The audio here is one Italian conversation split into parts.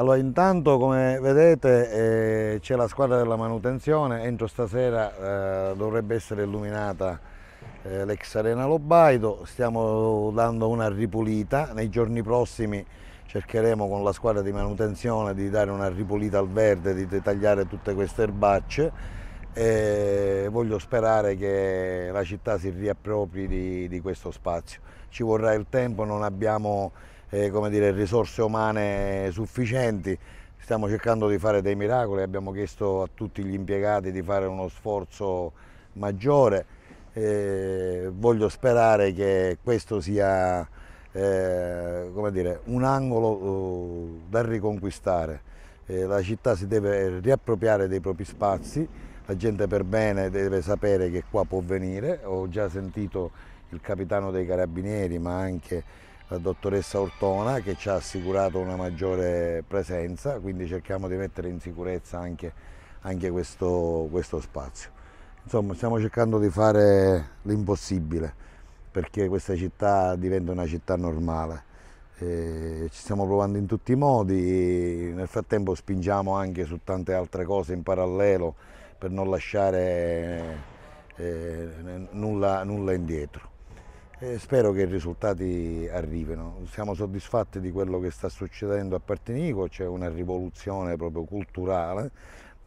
Allora intanto come vedete eh, c'è la squadra della manutenzione, entro stasera eh, dovrebbe essere illuminata eh, l'ex arena Lobaido, stiamo dando una ripulita, nei giorni prossimi cercheremo con la squadra di manutenzione di dare una ripulita al verde, di tagliare tutte queste erbacce e voglio sperare che la città si riappropri di, di questo spazio. Ci vorrà il tempo, non abbiamo eh, dire, risorse umane sufficienti, stiamo cercando di fare dei miracoli, abbiamo chiesto a tutti gli impiegati di fare uno sforzo maggiore, eh, voglio sperare che questo sia eh, dire, un angolo eh, da riconquistare, eh, la città si deve riappropriare dei propri spazi, la gente per bene deve sapere che qua può venire, ho già sentito il capitano dei carabinieri ma anche la dottoressa Ortona che ci ha assicurato una maggiore presenza, quindi cerchiamo di mettere in sicurezza anche, anche questo, questo spazio. Insomma stiamo cercando di fare l'impossibile perché questa città diventa una città normale. E ci stiamo provando in tutti i modi, nel frattempo spingiamo anche su tante altre cose in parallelo per non lasciare eh, nulla, nulla indietro. E spero che i risultati arrivino. Siamo soddisfatti di quello che sta succedendo a Partinico, c'è una rivoluzione proprio culturale,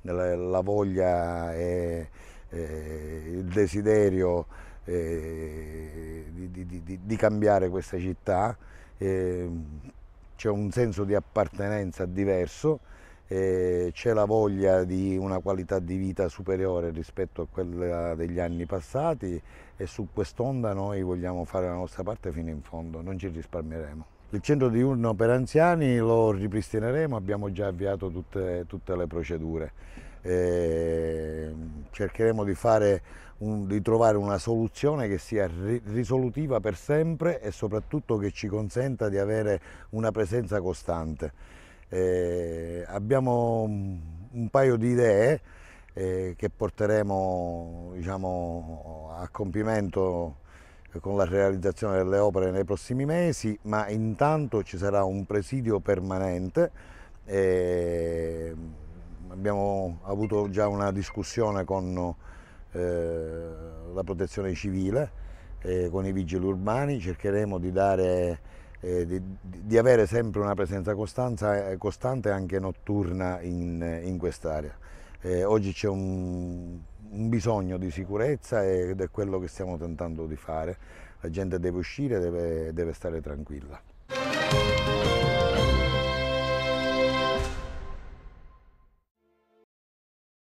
la voglia e, e il desiderio e, di, di, di, di, cambiare questa città, c'è un senso di appartenenza diverso eh, c'è la voglia di una qualità di vita superiore rispetto a quella degli anni passati e su quest'onda noi vogliamo fare la nostra parte fino in fondo, non ci risparmieremo. Il centro diurno per anziani lo ripristineremo, abbiamo già avviato tutte, tutte le procedure. Eh, cercheremo di, un, di, trovare una soluzione che sia ri, risolutiva per sempre e soprattutto che ci consenta di avere una presenza costante. Eh, abbiamo un paio di idee eh, che porteremo diciamo, a compimento con la realizzazione delle opere nei prossimi mesi, ma intanto ci sarà un presidio permanente. Eh, abbiamo avuto già una discussione con eh, la protezione civile, eh, con i vigili urbani, cercheremo di dare eh, di, di, avere sempre una presenza costanza, eh, costante anche notturna in, in quest'area. Eh, oggi c'è un, un, bisogno di sicurezza ed è quello che stiamo tentando di fare. La gente deve uscire, deve, deve stare tranquilla.